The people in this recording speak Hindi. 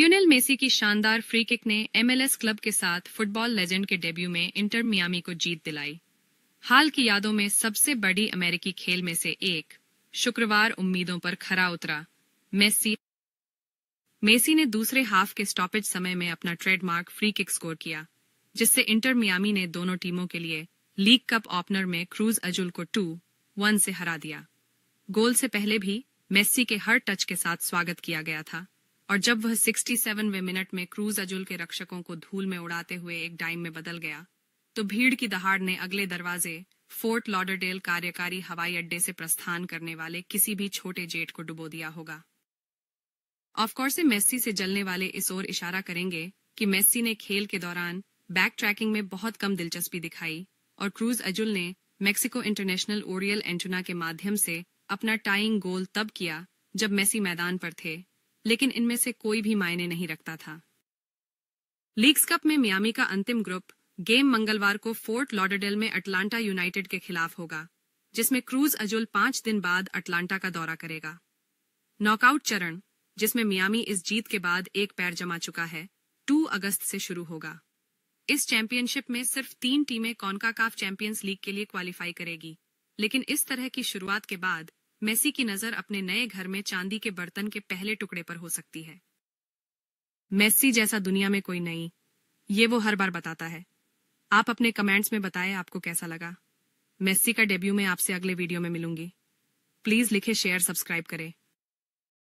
ल्यूनेल मेसी की शानदार फ्री किक ने एमएलएस क्लब के साथ फुटबॉल लेजेंड के डेब्यू में इंटर मियामी को जीत दिलाई हाल की यादों में सबसे बड़ी अमेरिकी खेल में से एक शुक्रवार उम्मीदों पर खरा उतरा मेसी मेसी ने दूसरे हाफ के स्टॉपेज समय में अपना ट्रेडमार्क फ्री किक स्कोर किया जिससे इंटर मियामी ने दोनों टीमों के लिए लीग कप ओपनर में क्रूज अजुल को टू वन से हरा दिया गोल से पहले भी मेस्सी के हर टच के साथ स्वागत किया गया था और जब वह सेवनवे मिनट में क्रूज अजुल के रक्षकों को धूल में उड़ाते हुए एक डाइम में बदल गया तो भीड़ की दहाड़ ने अगले दरवाजे फोर्ट लॉडरडेल कार्यकारी हवाई अड्डे से प्रस्थान करने वाले किसी भी छोटे जेट को डुबो दिया होगा ऑफकोर्स मेस्सी से जलने वाले इस ओर इशारा करेंगे कि मेस्सी ने खेल के दौरान बैक ट्रैकिंग में बहुत कम दिलचस्पी दिखाई और क्रूज अजुल ने मेक्सिको इंटरनेशनल ओरियल एंटुना के माध्यम से अपना टाइंग गोल तब किया जब मेसी मैदान पर थे लेकिन इनमें से कोई भी मायने नहीं रखता था लीग्स कप में मियामी का अंतिम ग्रुप गेम मंगलवार को फोर्ट लॉडरडेल में अटलांटा यूनाइटेड के खिलाफ होगा जिसमें क्रूज अजुल पांच दिन बाद अटलांटा का दौरा करेगा नॉकआउट चरण जिसमें मियामी इस जीत के बाद एक पैर जमा चुका है टू अगस्त से शुरू होगा इस चैंपियनशिप में सिर्फ तीन टीमें कॉन्काकाफ चैंपियंस लीग के लिए क्वालिफाई करेगी लेकिन इस तरह की शुरुआत के बाद मेसी की नजर अपने नए घर में चांदी के बर्तन के पहले टुकड़े पर हो सकती है मेसी जैसा दुनिया में कोई नहीं ये वो हर बार बताता है आप अपने कमेंट्स में बताएं आपको कैसा लगा मेस्सी का डेब्यू में आपसे अगले वीडियो में मिलूंगी प्लीज लिखे शेयर सब्सक्राइब करें